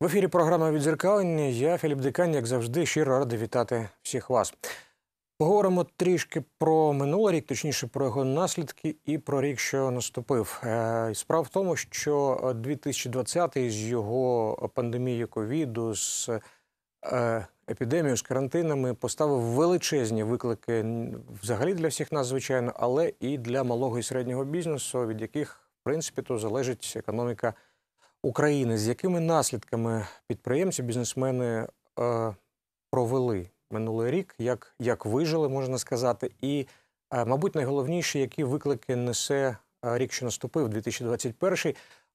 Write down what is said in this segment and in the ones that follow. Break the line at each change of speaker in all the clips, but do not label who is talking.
В ефірі програма відзеркалення. Я Філіп Дикань, як завжди, щиро радий вітати всіх вас. Поговоримо трішки про минулий рік, точніше про його наслідки і про рік, що наступив. Е, справа в тому, що 2020-й з його пандемією ковіду з е, епідемію з карантинами поставив величезні виклики взагалі для всіх нас, звичайно, але і для малого і середнього бізнесу, від яких в принципі то залежить економіка України. З якими наслідками підприємці, бізнесмени е, провели минулий рік, як, як вижили, можна сказати, і е, мабуть найголовніше, які виклики несе е, рік, що наступив 2021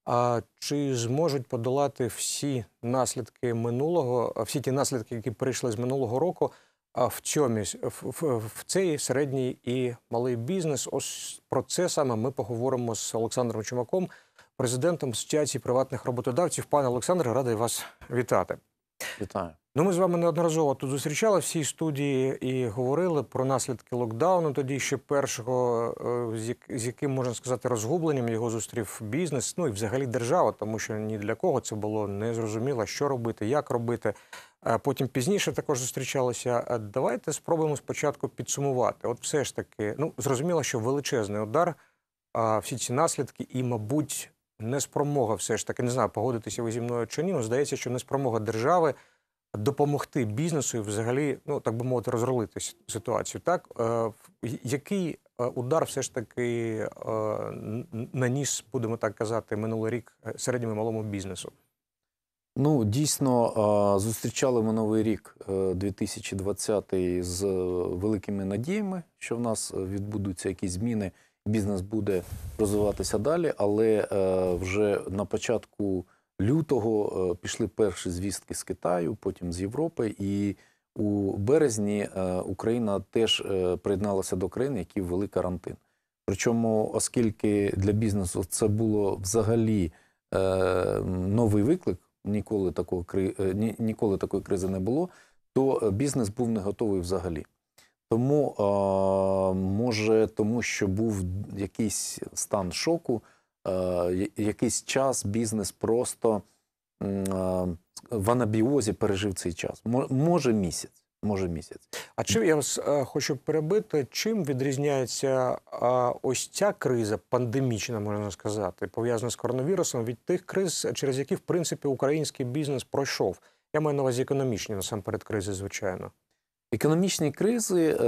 а чи зможуть подолати всі наслідки минулого, всі ті наслідки, які прийшли з минулого року, а в цьому в, в цей середній і малий бізнес? Ось про це саме ми поговоримо з Олександром Чумаком, президентом Асоціації приватних роботодавців. Пане Олександре, радий вас вітати. Вітаю. Ну, ми з вами неодноразово тут зустрічали всі студії і говорили про наслідки локдауну. Тоді ще першого, е, з яким можна сказати, розгубленням його зустрів бізнес, ну і взагалі держава, тому що ні для кого це було не незрозуміло, що робити, як робити. Е, потім пізніше також зустрічалося. Е, давайте спробуємо спочатку підсумувати. От, все ж таки, ну зрозуміло, що величезний удар, А всі ці наслідки, і, мабуть, неспромога, все ж таки, не знаю, погодитися ви зі мною чи ні, але здається, що неспромога держави допомогти бізнесу і взагалі, ну так би мовити, розролити ситуацію. Так е, який е, удар все ж таки е, наніс, будемо так казати, минулий рік середньому малому бізнесу?
Ну, дійсно, зустрічали ми новий рік 2020 з великими надіями, що в нас відбудуться якісь зміни, бізнес буде розвиватися далі, але вже на початку лютого е, пішли перші звістки з Китаю, потім з Європи. І у березні е, Україна теж е, приєдналася до країн, які ввели карантин. Причому, оскільки для бізнесу це було взагалі новий виклик, ніколи такого ніколи такої кризи не було, то бізнес був не готовий взагалі. Тому, може, тому що був якийсь стан шоку. Е, якийсь час бізнес просто е, в анабіозі пережив цей час. Може місяць. Може місяць. А чим я вас е, хочу перебити, чим відрізняється
ось ця криза, пандемічна, можна сказати, пов'язана з коронавірусом від тих криз, через які в принципі український бізнес пройшов? Я маю на увазі економічні насамперед кризи, звичайно.
Економічні кризи е,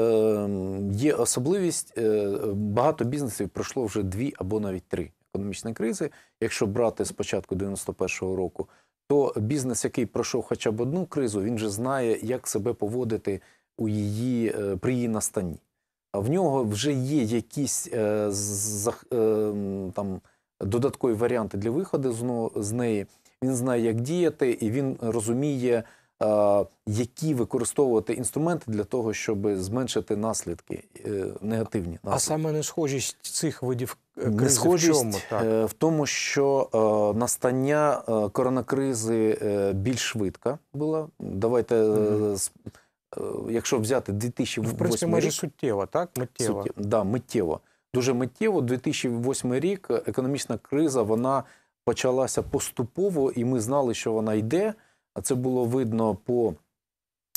є особливість. Е, багато бізнесів пройшло вже дві або навіть три економічної кризи, якщо брати з початку 91-го року, то бізнес, який пройшов хоча б одну кризу, він же знає, як себе поводити у її е, при її А В нього вже є якісь е, е там додаткові варіанти для виходу з неї. Він знає, як діяти, і він розуміє. Е, які використовувати інструменти для того, щоб зменшити наслідки е, негативні наслідки. А саме не схожість
цих видів е, кризи в чому? Так?
в тому, що настання коронакризи більш швидка була. Давайте. Угу. Якщо взяти 2008 рік... Ну, в принципі, майже суттєво, так? Миттєво. Суттє... Да, миттєво. Дуже миттєво. 2008 рік економічна криза вона почалася поступово, і ми знали, що вона йде. Це було видно по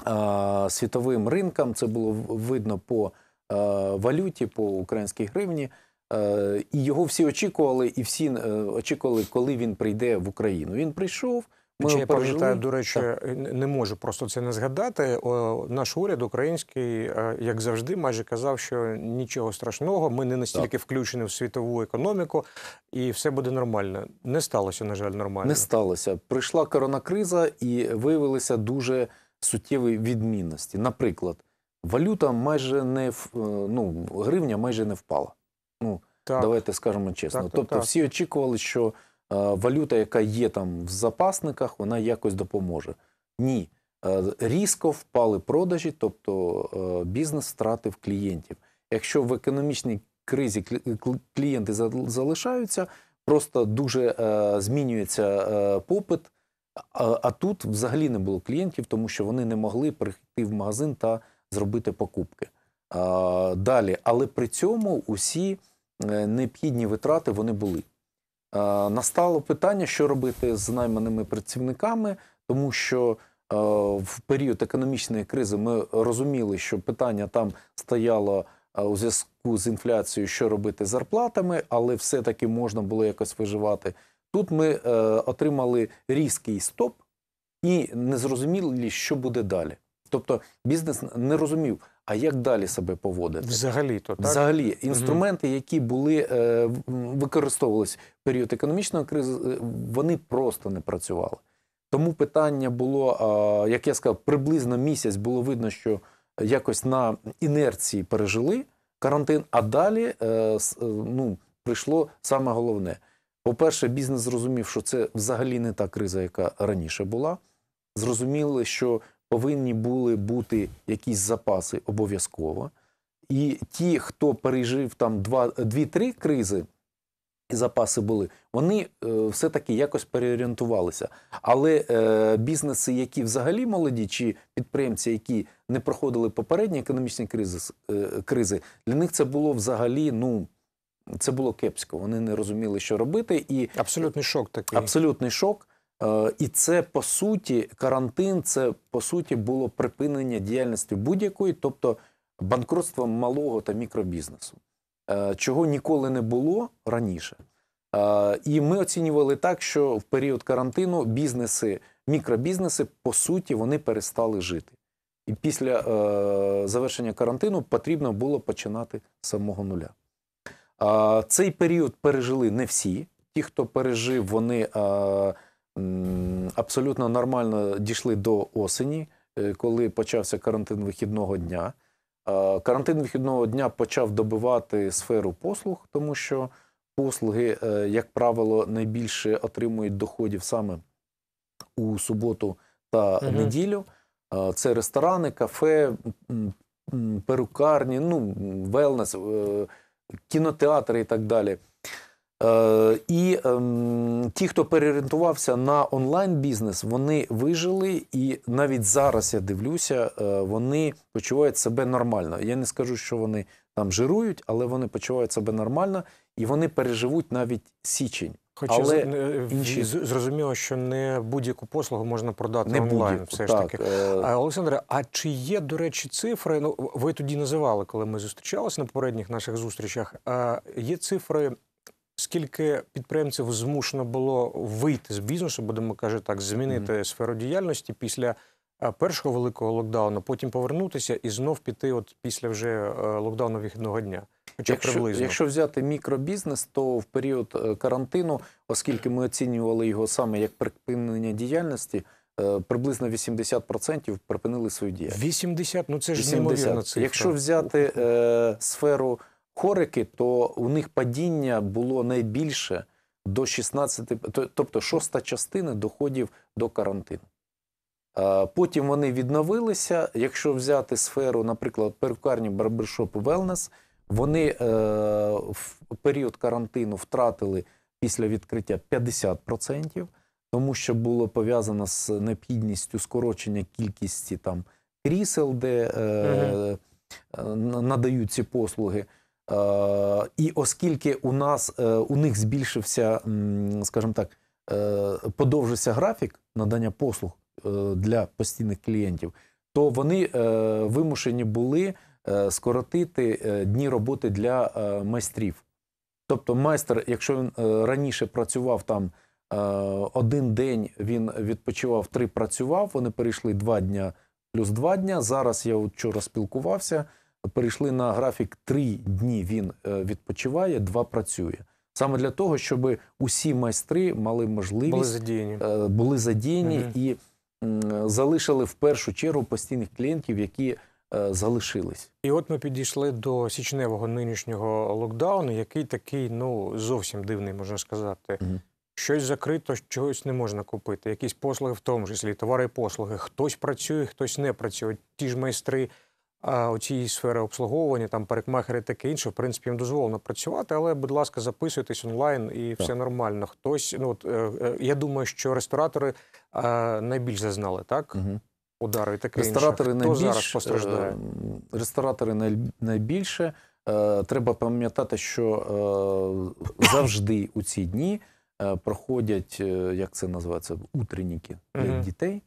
е, світовим ринкам, це було видно по е, валюті, по українській гривні. Е, і його всі очікували, і всі е, очікували, коли він прийде в Україну. Він прийшов. Ми Чи я пам'ятаю, до речі, так. не можу просто це не згадати. Наш
уряд український, е, як завжди, майже казав, що нічого страшного, ми не настільки так. включені в світову економіку, і все буде нормально. Не сталося, на жаль, нормально. Не
сталося. Прийшла коронакриза і виявилися дуже суттєві відмінності. Наприклад, валюта майже не е, ну, гривня майже не впала. Ну так. давайте скажемо чесно. Тобто, всі очікували, що. Е, валюта, яка є там в запасниках, вона якось допоможе. Ні. Е, різко впали продажі, тобто е, бізнес втратив клієнтів. Якщо в економічній кризі клієнти залишаються, просто дуже змінюється попит. А тут взагалі не було клієнтів, тому що вони не могли прийти в магазин та зробити покупки далі. Але при цьому усі необхідні витрати вони були. Е, настало питання, що робити з найманими працівниками, тому що е, в період економічної кризи ми розуміли, що питання там стояло е, у зв'язку з інфляцією, що робити з зарплатами, але все-таки можна було якось виживати. Тут ми отримали різкий стоп і не незрозумілі, що буде далі. Тобто бізнес не розумів, а як далі себе поводити? Взагалі то так? взагалі інструменти, які були е, використовувалися в період економічної кризи, е, вони просто не працювали. Тому питання було, е, як я сказав, приблизно місяць було видно, що якось на інерції пережили карантин, а далі е, е, ну, прийшло саме головне. По-перше, бізнес зрозумів, що це взагалі не та криза, яка раніше була. Зрозуміли, що повинні були бути якісь запаси обов'язково. І ті, хто пережив там дві-три кризи, і запаси були, вони е, все-таки якось переорієнтувалися. Але е, бізнеси, які взагалі молоді, чи підприємці, які не проходили попередні економічні кризи, е, кризи, для них це було взагалі, ну. Це було кепсько. Вони не розуміли, що робити, і абсолютний шок такий. Абсолютний шок. Е, і це по суті карантин, це по суті було припинення діяльності будь-якої, тобто банкротство малого та мікробізнесу, е, чого ніколи не було раніше. Е, і ми оцінювали так, що в період карантину бізнеси, мікробізнеси, по суті, вони перестали жити. І після завершення карантину потрібно було починати з самого нуля. цей період пережили не всі. Ті, хто пережив, вони абсолютно нормально дійшли до осені, е, коли почався карантин вихідного дня. Карантин вихідного дня почав добивати сферу послуг, тому що послуги, е, як правило, найбільше отримують доходів саме у суботу та угу. неділю. Це ресторани, кафе, перукарні, ну велнес, кінотеатри і так далі. Е, і ем, ті, хто переорієнтувався на онлайн-бізнес, вони вижили, і навіть зараз я дивлюся, е, вони почувають себе нормально. Я не скажу, що вони там жирують, але вони почувають себе нормально і вони переживуть навіть січень. Хоча але е, інші...
зрозуміло, що не будь-яку послугу можна продати не онлайн, все ж таки. Так. Олександре, а чи є, до речі, цифри? Ну ви тоді називали, коли ми зустрічалися на попередніх наших зустрічах. Є цифри скільки підприємців змушено було вийти з бізнесу, будемо кажучи так, змінити mm -hmm. сферу діяльності після е, першого великого локдауну, потім повернутися і знов піти, от після вже е, локдауну вихідного дня. Хоча якщо, приблизно. Якщо
взяти мікробізнес, то в період е, карантину, оскільки ми оцінювали його саме як припинення діяльності. Приблизно 80% припинили свою діяльність. 80? Ну це ж 80. неймовірно цифра. Якщо взяти е, сферу корики, то у них падіння було найбільше до 16, тобто шоста частина доходів до карантину. Потім вони відновилися. Якщо взяти сферу, наприклад, перукарні барбершоп Wellness, вони е, в період карантину втратили після відкриття 50%, тому що було пов'язано з необхідністю скорочення кількості там крісел, де угу. надають ці послуги. Е, і оскільки у нас е, у них збільшився, скажімо так, е, подовжився графік надання послуг для постійних клієнтів, то вони вимушені були скоротити дні роботи для майстрів. Тобто, майстер, якщо він раніше працював там один день, він відпочивав три працював, вони перейшли два дня плюс два дня. Зараз я вчора спілкувався перейшли на графік три дні. Він е, відпочиває, два працює. Саме для того, щоб усі майстри мали можливість були задіяні, е, були задіяні угу. і залишили в першу чергу постійних клієнтів, які е, залишились.
І от ми підійшли до січневого нинішнього локдауну, який такий, ну зовсім дивний, можна сказати. Угу. Щось закрито, чогось не можна купити. Якісь послуги, в тому числі товари і послуги. Хтось працює, хтось не працює. Ті ж майстри а оці сфери обслуговування, там парикмахери, таке інше, в принципі, їм дозволено працювати, але, будь ласка, записуйтесь онлайн і так. все нормально. Хтось, ну от е, е, я думаю, що ресторатори найбільш зазнали, так? Угу. Удари таке ресторатори інше. Хто найбільш, зараз постраждає? Е,
ресторатори най, найбільше. треба пам'ятати, що завжди у ці дні. Проходять, як це називається, утренніки для угу. дітей,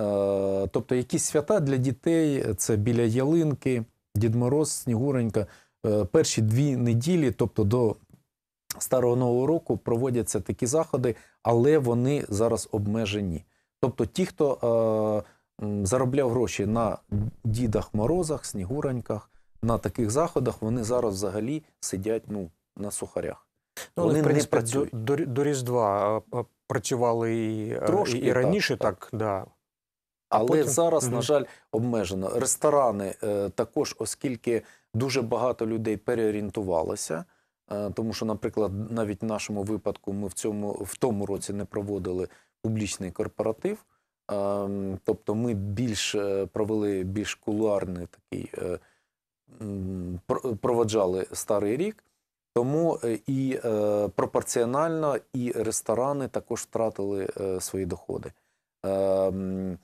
Е, тобто якісь свята для дітей, це біля ялинки, Дід Мороз, Снігуренька. Е, перші дві неділі, тобто до Старого Нового року, проводяться такі заходи, але вони зараз обмежені. Тобто, ті, хто е, заробляв гроші на дідах морозах, Снігуреньках, на таких заходах, вони зараз взагалі сидять ну, на сухарях. Ну, вони принципі, не працюють.
До, до, до Різдва працювали е, і, Трошки, і раніше, так, так, так. да.
Але потім... зараз, угу. на жаль, обмежено. Ресторани е, також, оскільки дуже багато людей переорієнтувалося, е, тому що, наприклад, навіть в нашому випадку ми в цьому в тому році не проводили публічний корпоратив, е, тобто ми більш е, провели більш кулуарний такий е, проводжали старий рік. Тому е, і е, пропорціонально і ресторани також втратили е, свої доходи. Е,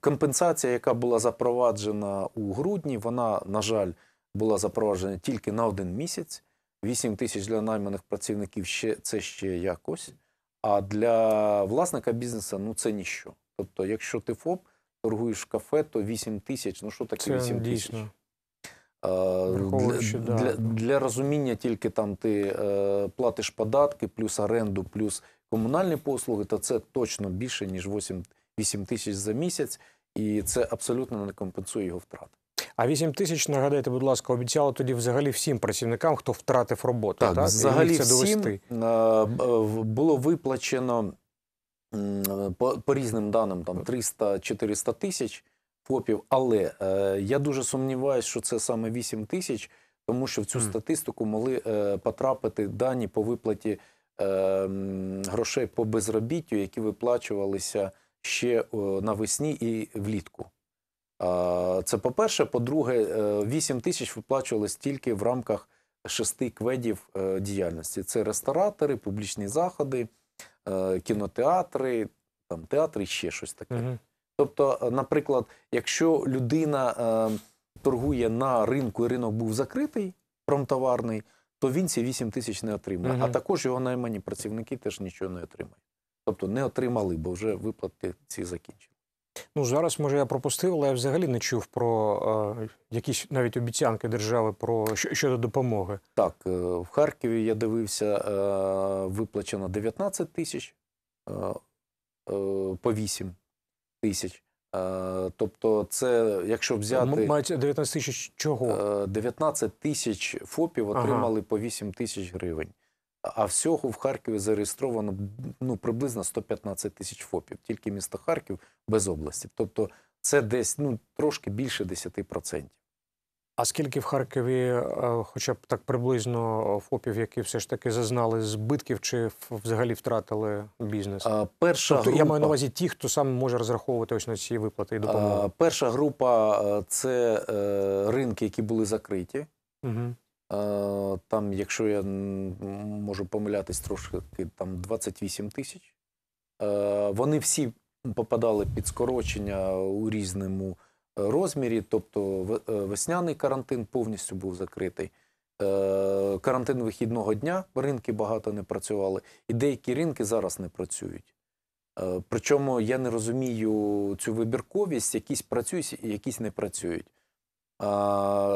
Компенсація, яка була запроваджена у грудні, вона, на жаль, була запроваджена тільки на один місяць. 8 тисяч для найманих працівників це ще якось. А для власника бізнесу ну це ніщо. Тобто, якщо ти ФОП, торгуєш кафе, то 8 тисяч. Ну що таке 8 тисяч? Для, для для, розуміння тільки там ти е, платиш податки, плюс оренду, плюс комунальні послуги, то це точно більше, ніж 8 тисяч. 8 тисяч за місяць, і це абсолютно не компенсує його втрат. А
8 тисяч, нагадайте, будь ласка, обіцяло тоді взагалі всім працівникам, хто втратив роботу. Так, так? взагалі це всім е,
е, було виплачено по, по різним даним там 300-400 тисяч фопів. Але е, я дуже сумніваюся, що це саме 8 тисяч, тому що в цю статистику могли потрапити дані по виплаті грошей по безробіттю, які виплачувалися ще е, навесні і влітку. Це по-перше, по-друге, 8 е, тисяч виплачувалось тільки в рамках шести кведів е, діяльності: це ресторатори, публічні заходи, кінотеатри, там театри, ще щось таке. Угу. Тобто, наприклад, якщо людина торгує на ринку, і ринок був закритий, промтоварний, то він ці 8 тисяч не отримає. Угу. А також його наймані працівники теж нічого не отримають тобто не отримали, бо вже виплати ці закінчили.
Ну зараз може я пропустив, але я взагалі не чув про
е, якісь навіть обіцянки держави про щодо допомоги. Так е, в Харкові я дивився, е, виплачено 19 тисяч е, е, по 8 тисяч. Е, тобто, це якщо взяти мається
19 тисяч чого?
19 е, тисяч фопів отримали ага. по 8 тисяч гривень. А всього в Харкові зареєстровано ну приблизно 115 тисяч ФОПів, тільки місто Харків без області. Тобто це десь ну трошки більше 10%.
А скільки в Харкові, е, хоча б так приблизно ФОПів, які все ж таки зазнали збитків чи взагалі втратили бізнес? А, перша тобто, група... я маю на увазі ті, хто сам може розраховувати ось на ці виплати і допомогу? А,
перша група е, це е, ринки, які були закриті. Угу. Там, якщо я можу помилятись трошки, там 28 тисяч. Е, вони всі попадали під скорочення у різному е, розмірі. Тобто, е, весняний карантин повністю був закритий. Карантин вихідного дня ринки багато не працювали, і деякі ринки зараз не працюють. Причому я не розумію цю вибірковість, якісь працюють, якісь не працюють.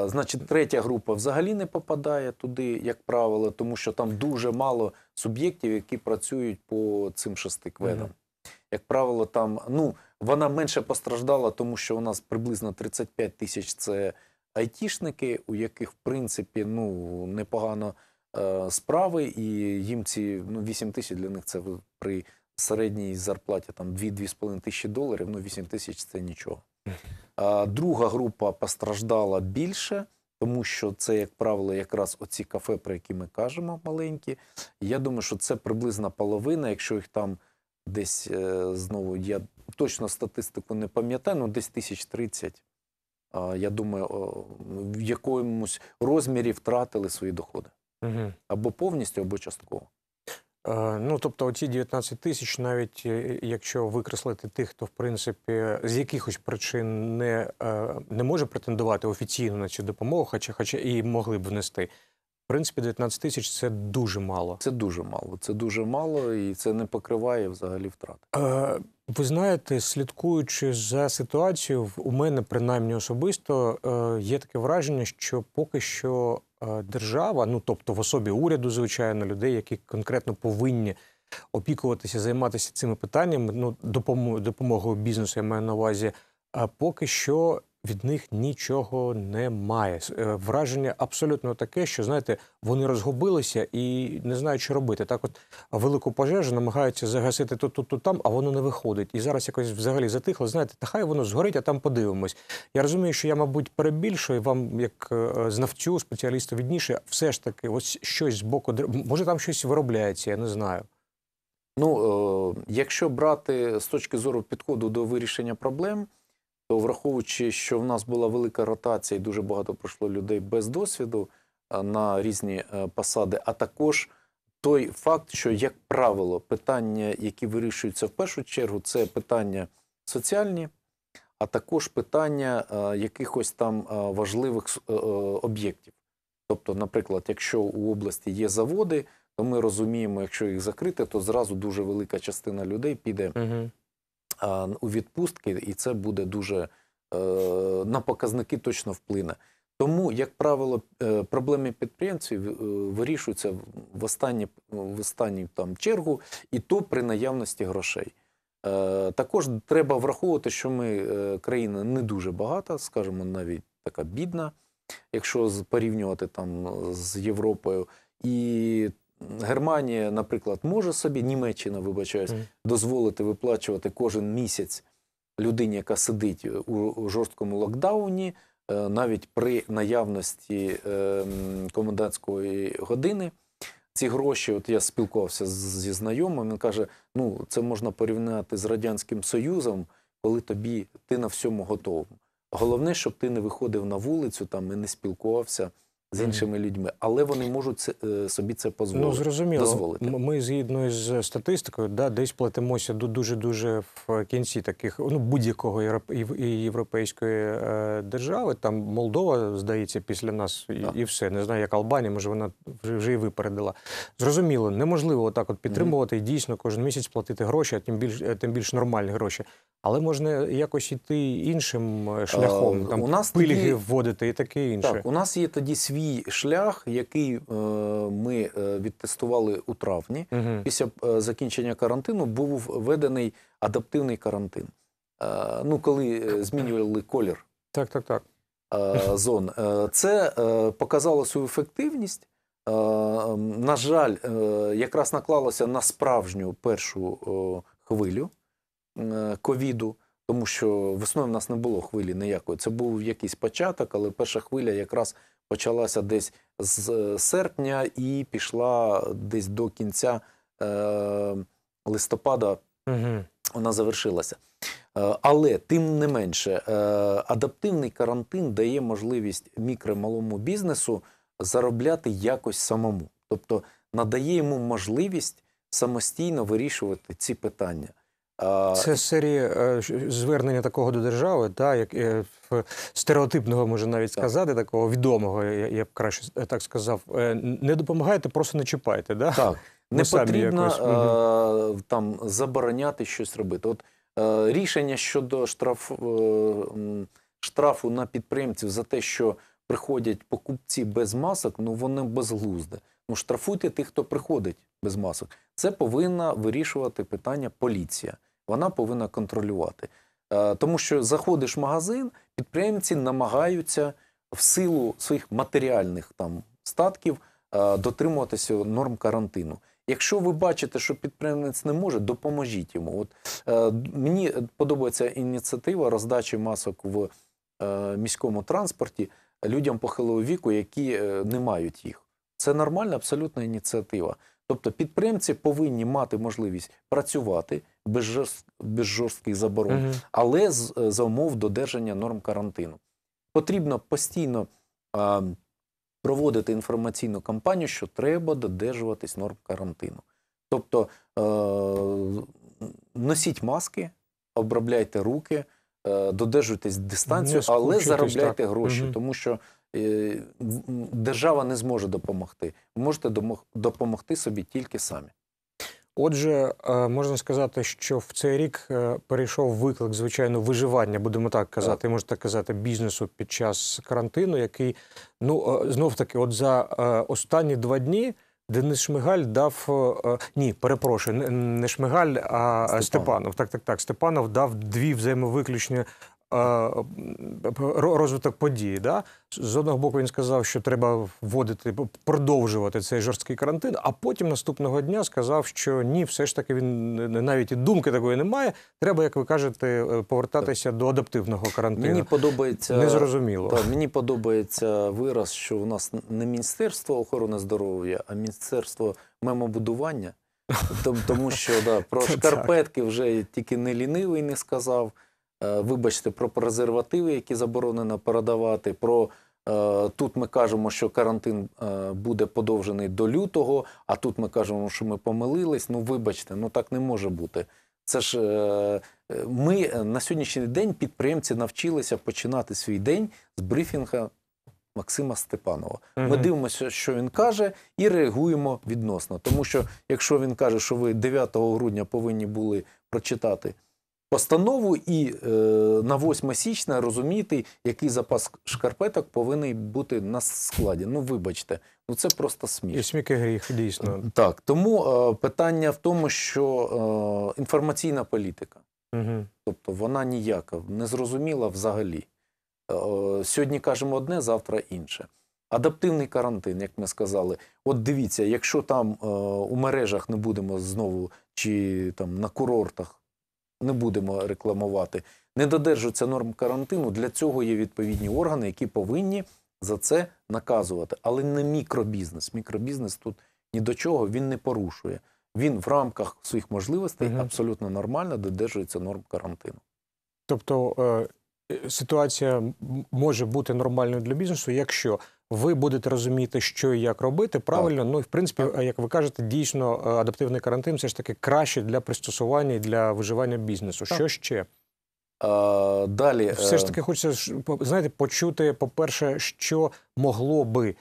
Значить, третя група взагалі не попадає туди, як правило, тому що там дуже мало суб'єктів, які працюють по цим шести кведам. Як правило, там ну вона менше постраждала, тому що у нас приблизно 35 тисяч це айтішники, у яких в принципі ну непогано е, справи, і їм ці ну 8 тисяч для них це при середній зарплаті там 2-2,5 тисячі доларів. Ну 8 тисяч це нічого. Друга група постраждала більше, тому що це, як правило, якраз оці кафе, про які ми кажемо, маленькі. Я думаю, що це приблизно половина, якщо їх там десь е, знову я точно статистику не пам'ятаю, ну десь тисяч тридцять. Я думаю, в якомусь розмірі втратили свої доходи. Або повністю, або частково.
Е, ну, тобто, оці 19 тисяч, навіть е, е, якщо викреслити тих, хто в принципі з якихось причин не не може претендувати офіційно на цю допомогу, хоча хоча і могли б внести. В принципі, 19 тисяч це
дуже мало. Це дуже мало. Це дуже мало, і це не покриває взагалі втрат.
ви знаєте, слідкуючи за ситуацією, у мене принаймні особисто є таке враження, що поки що Е, держава, ну тобто в особі уряду, звичайно, людей, які конкретно повинні опікуватися, займатися цими питаннями, ну допомогою бізнесу я маю на увазі, а поки що від них нічого немає. Е, враження абсолютно таке, що знаєте, вони розгубилися і не знають, що робити. Так, от велику пожежу намагаються загасити тут, тут, тут там, а воно не виходить. І зараз якось взагалі затихло. Знаєте, та хай воно згорить, а там подивимось. Я розумію, що я, мабуть, перебільшую вам, як е, знавцю, спеціалісту відніше, все ж таки, ось щось з боку
Може, там щось виробляється, я не знаю. Ну, е, якщо брати з точки зору підходу до вирішення проблем то враховуючи, що в нас була велика ротація, і дуже багато пройшло людей без досвіду е, на різні е, посади, а також той факт, що, як правило, питання, які вирішуються в першу чергу, це питання соціальні, а також питання е, якихось там важливих об'єктів. Тобто, наприклад, якщо у області є заводи, то ми розуміємо, якщо їх закрити, то зразу дуже велика частина людей піде у відпустки, і це буде дуже е, на показники точно вплине. Тому, як правило, е, проблеми підприємців е, вирішуються в останню в останні, там чергу, і то при наявності грошей. Також треба враховувати, що ми країна не дуже багата, скажімо, навіть така бідна, якщо порівнювати там з Європою. І Германія, наприклад, може собі, Німеччина, вибачаюсь, mm. дозволити виплачувати кожен місяць людині, яка сидить у жорсткому локдауні, е, навіть при наявності е, комендантської години. Ці гроші, от я спілкувався зі знайомим, він каже: ну, це можна порівняти з Радянським Союзом, коли тобі ти на всьому готовий. Головне, щоб ти не виходив на вулицю там і не спілкувався з іншими людьми, але вони можуть це, е, собі це позволити. Ну, зрозуміло. дозволити.
Ми згідно з е, статистикою, да, десь платимося до дуже дуже в е, кінці таких ну будь-якого європейської держави. Там Молдова здається після нас і, і все. Не знаю, як Албанія, може вона вже і випередила. Зрозуміло, неможливо отак от підтримувати і дійсно кожен місяць платити гроші, а тим більш тим більш нормальні гроші. Але можна якось іти іншим шляхом, а, там у нас пильги тоді... вводити і таке інше. Так, У
нас є тоді світ свій шлях, який е, ми е, відтестували у травні, угу. після е, закінчення карантину був введений адаптивний карантин. Ну, коли змінювали колір так, так, так. зон, це показало свою ефективність. На жаль, якраз наклалося на справжню першу хвилю ковіду, тому що весною в нас не було хвилі ніякої. Це був якийсь початок, але перша хвиля якраз почалася десь з е, серпня і пішла десь до кінця е, листопада. Угу. Вона завершилася. Е, але тим не менше, е, адаптивний карантин дає можливість мікро-малому бізнесу заробляти якось самому, тобто надає йому можливість самостійно вирішувати ці питання. Це
серія е, звернення такого до держави, та як е, стереотипного може навіть сказати, так. такого відомого, я б краще так сказав. Е, не допомагайте, просто не чіпайте.
Да? Так не Ми потрібно якось... там забороняти щось робити. От рішення щодо штраф, штрафу на підприємців за те, що приходять покупці без масок, ну вони безглузде. Ну штрафуйте тих, хто приходить без масок. Це повинна вирішувати питання поліція вона повинна контролювати. Е, тому що заходиш в магазин, підприємці намагаються в силу своїх матеріальних там статків е, дотримуватися норм карантину. Якщо ви бачите, що підприємець не може, допоможіть йому. От е, мені подобається ініціатива роздачі масок в міському транспорті людям похилого віку, які не мають їх. Це нормальна абсолютна ініціатива. Тобто підприємці повинні мати можливість працювати без, жорст... без жорстких заборон, угу. але з... Е, за умов додержання норм карантину. Потрібно постійно а, проводити інформаційну кампанію, що треба додержуватись норм карантину. Тобто а, е, носіть маски, обробляйте руки, а, е, додержуйтесь дистанцію, але заробляйте так. гроші, угу. тому що. Е, держава не зможе допомогти. Ви Можете допомогти собі тільки самі.
Отже, е, можна сказати, що в цей рік е, перейшов виклик, звичайно, виживання, будемо так казати, можна так казати, бізнесу під час карантину, який ну знов таки, от за останні два дні. Денис Шмигаль дав ні, перепрошую, не Шмигаль, а Степанов. Степанов. Так, так, так. Степанов дав дві взаємовиключні Е, розвиток подій. Да? З одного боку він сказав, що треба вводити, продовжувати цей жорсткий карантин, а потім наступного дня сказав, що ні, все ж таки він е, е, навіть і думки такої немає. Треба, як ви кажете, повертатися до адаптивного карантину. Мені подобається незрозуміло. Так, мені
подобається вираз, що в нас не міністерство охорони здоров'я, а міністерство мемобудування. Тому що да, про шкарпетки вже тільки не лінивий не сказав. Е, вибачте, про презервативи, які заборонено передавати. про... Е, тут ми кажемо, що карантин е, буде подовжений до лютого, а тут ми кажемо, що ми помилились. Ну, вибачте, ну так не може бути. Це ж ми на сьогоднішній день підприємці навчилися починати свій день з брифінга Максима Степанова. Ми дивимося, що він каже, і реагуємо відносно. Тому що, якщо він каже, що ви 9 грудня повинні були прочитати постанову і е, на 8 січня розуміти, який запас шкарпеток повинен бути на складі. Ну, вибачте, ну це просто сміх. І сміки гріх, дійсно. Так, тому е, питання в тому, що е, інформаційна політика, угу. тобто вона ніяка, не зрозуміла взагалі. е, сьогодні кажемо одне, завтра інше. Адаптивний карантин, як ми сказали. От дивіться, якщо там е, у мережах не будемо знову, чи там на курортах не будемо рекламувати, не додержуються норм карантину. Для цього є відповідні органи, які повинні за це наказувати. Але не мікробізнес. Мікробізнес тут ні до чого він не порушує. Він в рамках своїх можливостей угу. абсолютно нормально додержується норм карантину.
Тобто е, е, ситуація може бути нормальною для бізнесу, якщо ви будете розуміти, що і як робити правильно. Так. Ну і в принципі, як ви кажете, дійсно е, адаптивний карантин все ж таки краще для пристосування і для виживання бізнесу. Так. Що ще? А, е,
Далі е, все ж таки
хочеться знаєте, почути. По перше, що могло би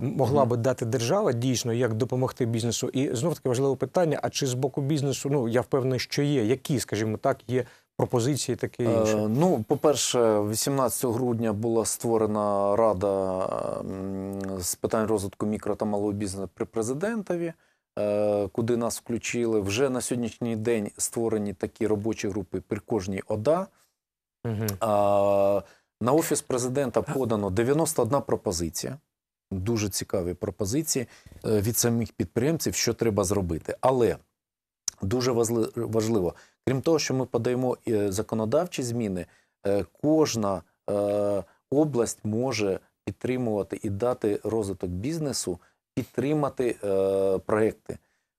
могла би дати держава дійсно як допомогти бізнесу, і знов таки важливе питання: а чи з боку бізнесу, ну я впевнений, що є, які, скажімо так, є пропозиції такі інше?
Е, ну, по-перше, 18 грудня була створена рада з питань розвитку мікро та малого бізнесу при президентові, е, куди нас включили. Вже на сьогоднішній день створені такі робочі групи при кожній ОДА. Е, на офіс президента подано 91 пропозиція. Дуже цікаві пропозиції е, від самих підприємців, що треба зробити. Але дуже важливо, Крім того, що ми подаємо е, законодавчі зміни, е, кожна е, область може підтримувати і дати розвиток бізнесу, підтримати проекти,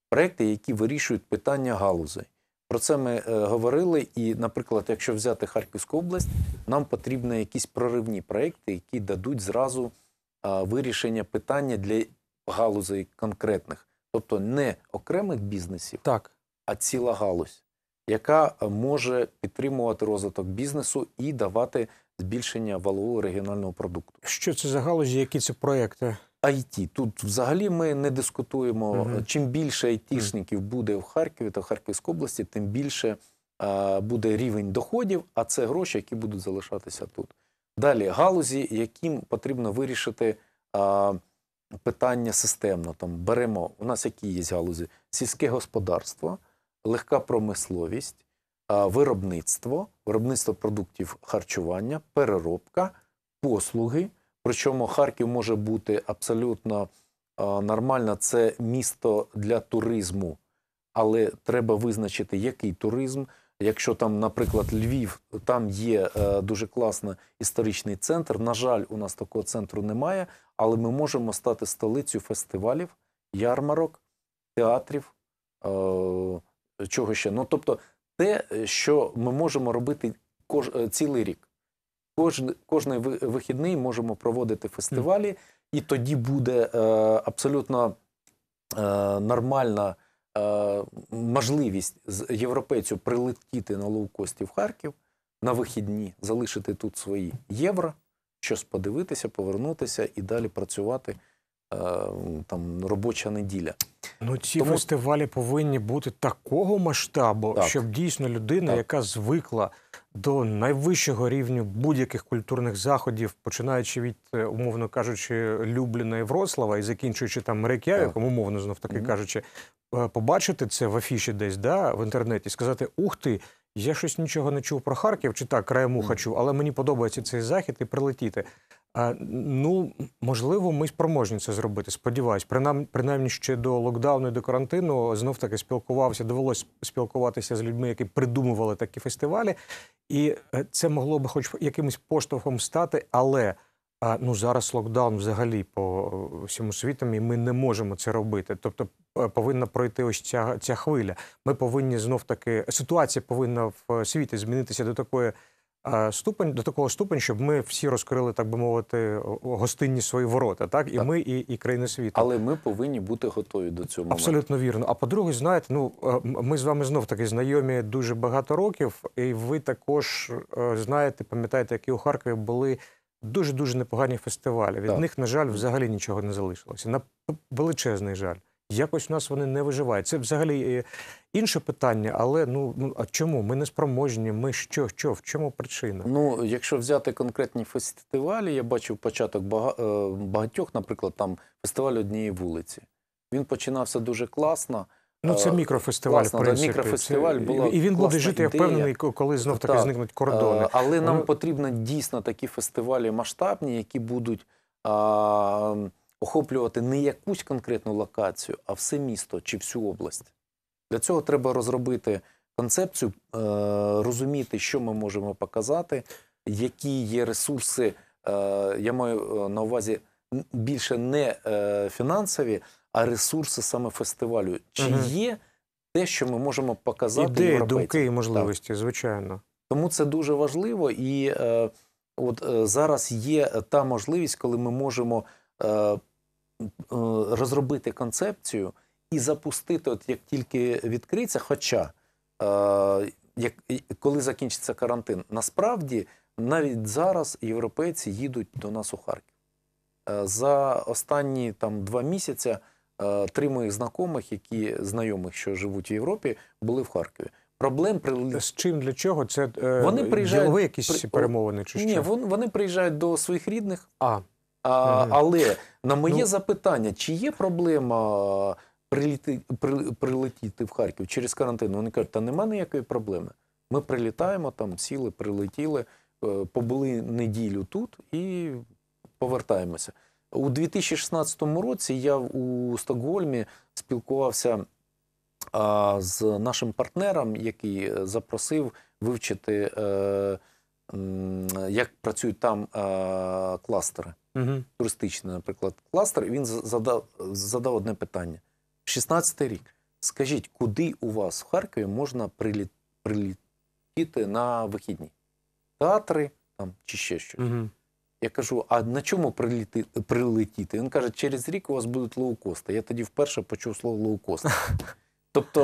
проекти, які вирішують питання галузей. Про це ми говорили. І, наприклад, якщо взяти Харківську область, нам потрібні якісь проривні проекти, які дадуть зразу вирішення питання для галузей конкретних, тобто не окремих бізнесів, так. а ціла галузь яка може підтримувати розвиток бізнесу і давати збільшення валового регіонального продукту. Що це за галузі? Які це проекти? IT. тут взагалі ми не дискутуємо. Uh Чим більше айтішників буде в Харкові та в Харківській області, тим більше а, буде рівень доходів, а це гроші, які будуть залишатися тут. Далі галузі, яким потрібно вирішити а, питання системно. Там беремо у нас, які є галузі сільське господарство, легка промисловість, виробництво, виробництво продуктів харчування, переробка, послуги. Причому Харків може бути абсолютно нормально, це місто для туризму, але треба визначити, який туризм. Якщо там, наприклад, Львів, там є е, дуже класний історичний центр. На жаль, у нас такого центру немає, але ми можемо стати столицею фестивалів, ярмарок, театрів, е, чого ще. Ну тобто, те, е, що ми можемо робити кож е, цілий рік. кожний вихідний можемо проводити фестивалі, і тоді буде е, абсолютно е, нормальна е, можливість з європейцю прилетіти на лоукості в Харків на вихідні, залишити тут свої євро, щось подивитися, повернутися і далі працювати. Е, там робоча неділя.
Ну ці Тому... фестивалі повинні бути такого масштабу, так. щоб дійсно людина, так. яка звикла до найвищого рівню будь-яких культурних заходів, починаючи від, е, умовно кажучи, Любліна і Вроцлава і закінчуючи там Рейк'явіком, умовно знов таки mm -hmm. кажучи, е, побачити це в афіші десь да, в інтернеті, сказати Ух ти! Я щось нічого не чув про Харків, чи так краєм муха чув, але мені подобається цей захід і прилетіти. Ну, можливо, ми спроможні це зробити. Сподіваюсь, Принам, принаймні ще до локдауну і до карантину знов таки спілкувався. Довелося спілкуватися з людьми, які придумували такі фестивалі, і е, це могло би, хоч якимось поштовхом стати, але. ну зараз локдаун взагалі по е, всьому світу, і ми не можемо це робити. Тобто е, повинна пройти ось ця ця хвиля. Ми повинні знов таки ситуація повинна в світі змінитися до такої ступень до такого ступень, щоб ми всі розкрили, так би мовити, гостинні свої ворота, так і ми, і і країни світу.
Але ми повинні бути готові до цього.
Абсолютно моменту. вірно. А по-друге, знаєте, ну е, ми з вами знов таки знайомі дуже багато років, і ви також е, знаєте, пам'ятаєте, які у Харкові були. Дуже дуже непогані фестивалі. Від так. них, на жаль, взагалі нічого не залишилося. На величезний жаль. Якось у нас вони не виживають. Це взагалі е, інше питання, але ну, ну а чому? Ми не спроможні, ми що, що, в чому причина?
Ну, якщо взяти конкретні фестивалі, я бачив початок е, багатьох, наприклад, там фестиваль однієї вулиці. Він починався дуже класно. Ну, це е, мікрофестиваль, класно, в принципі. мікрофестиваль була і він буде жити, я впевнений,
коли знов таки так. зникнуть кордони. Але нам
потрібно дійсно такі фестивалі масштабні, які будуть охоплювати не якусь конкретну локацію, а все місто чи всю область. Для цього треба розробити концепцію, е, розуміти, що ми можемо показати, які є ресурси. Е, я маю е, на увазі більше не фінансові, а ресурси саме фестивалю. Чи є те, що ми можемо показати Ідеї, європейцям? думки
і можливості, так. звичайно.
Тому це дуже важливо, і от зараз є та можливість, коли ми можемо Е, е, розробити концепцію і запустити, от як тільки відкриться. Хоча е, як коли закінчиться карантин, насправді навіть зараз європейці їдуть до нас у Харків. За останні там два місяці три моїх знайомих, які знайомих, що живуть в Європі, були в Харкові. Проблем при з чим для чого? Це е, вони приїжджають якісь перемовини чи що? Ні, вони, приїжджають до своїх рідних. А а, Але на моє ну, запитання, чи є проблема приліти, прилетіти в Харків через карантин? Вони кажуть, та нема ніякої проблеми. Ми прилітаємо там, сіли, прилетіли, е, побули неділю тут і повертаємося. У 2016 році я у Стокгольмі спілкувався а, з нашим партнером, який запросив вивчити, е, як працюють там е, кластери угу. туристичний, наприклад, кластер, і він задав задав одне питання: 16-й рік. Скажіть, куди у вас в Харкові можна приліт, прилітіти на вихідні? Театри там чи ще щось? Угу. Я кажу: а на чому приліти, прилетіти? Він каже, через рік у вас будуть лоукости. Я тоді вперше почув слово лоукост. Тобто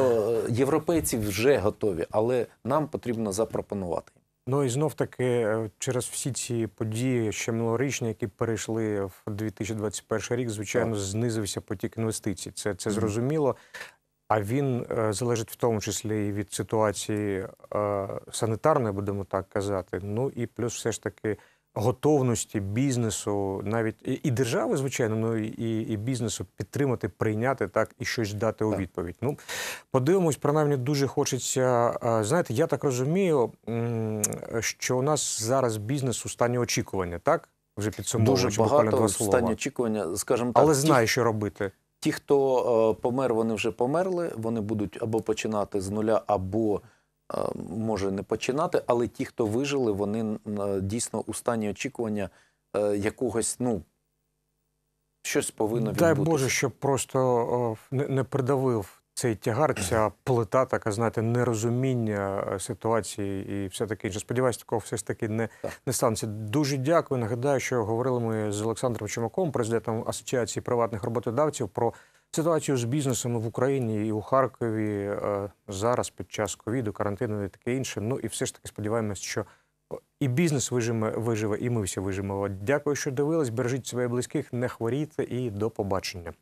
е, європейці вже готові, але нам потрібно запропонувати.
Ну і знов таки е, через всі ці події, ще минулорічні, які перейшли в 2021 рік, звичайно, знизився потік інвестицій. Це це зрозуміло. А він е, залежить в тому числі і від ситуації е, санітарної, будемо так казати. Ну і плюс, все ж таки, готовності бізнесу, навіть і, і держави, звичайно, ну і і бізнесу підтримати, прийняти так і щось дати у відповідь. Ну подивимось, принаймні дуже хочеться. Знаєте, я так розумію, що у нас зараз бізнес у стані очікування, так вже підсумовуючи Дуже багато два слова. в стані
очікування, скажімо так, але знає, ті... що робити. Ті, хто е, помер, вони вже померли. Вони будуть або починати з нуля, або Е, може не починати, але ті, хто вижили, вони е, дійсно у стані очікування е, якогось, ну. Щось повинно відбутися. Дай Боже, щоб
просто не придавив цей тягар, ця плита, така знаєте, нерозуміння ситуації і все таке інше. Сподіваюсь, такого все ж таки не так. не станеться. Дуже дякую. Нагадаю, що говорили ми з Олександром Чумаком, президентом асоціації приватних роботодавців, про Ситуацію з бізнесами в Україні і у Харкові е, зараз під час ковіду, карантину і таке інше. Ну і все ж таки сподіваємось, що і бізнес вижиме, виживе, і ми всі вижимемо. Дякую, що дивились. Бережіть своїх близьких, не хворійте і до побачення.